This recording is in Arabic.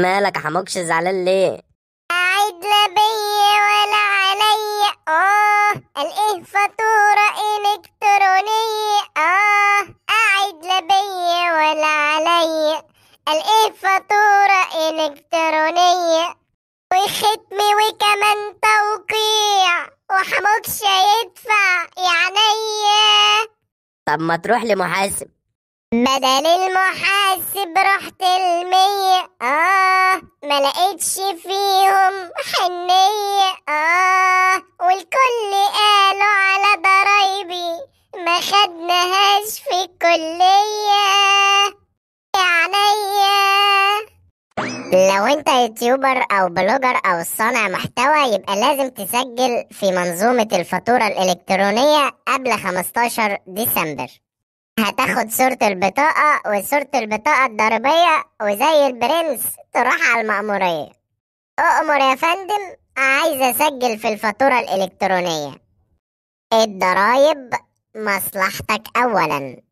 مالك حموكش زعلان ليه عيد لا بي ولا عليا اه الايه فاتوره الكترونيه اه قاعد لا بي ولا عليا الايه فاتوره الكترونيه وختم وكمان توقيع وحموكش يدفع يعني طب ما تروح لمحاسب بدل المحاسب رحت الم لقيتش فيهم حنية آه والكل قالوا على ضرايبي ما خدناهاش في الكلية يا عينيا لو انت يوتيوبر او بلوجر او صانع محتوى يبقى لازم تسجل في منظومة الفاتورة الالكترونية قبل 15 ديسمبر هتاخد صورة البطاقة وصورة البطاقة الضريبية وزي البرنس تروح على المأمورية أؤمر يا فندم عايز أسجل في الفاتورة الإلكترونية الضرايب مصلحتك أولاً